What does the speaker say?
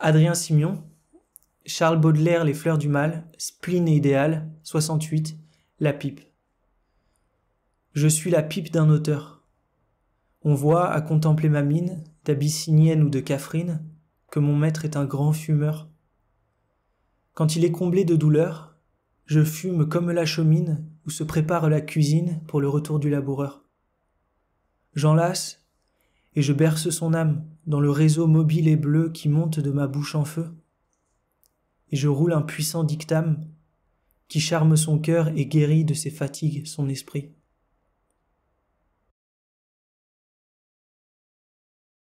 Adrien Simion, Charles Baudelaire, Les Fleurs du Mal, Spleen et Idéal, 68, La Pipe. Je suis la pipe d'un auteur. On voit, à contempler ma mine, d'abyssinienne ou de cafrine, que mon maître est un grand fumeur. Quand il est comblé de douleur, je fume comme la chemine où se prépare la cuisine pour le retour du laboureur. J'enlace, et je berce son âme dans le réseau mobile et bleu qui monte de ma bouche en feu. Et je roule un puissant dictame qui charme son cœur et guérit de ses fatigues son esprit.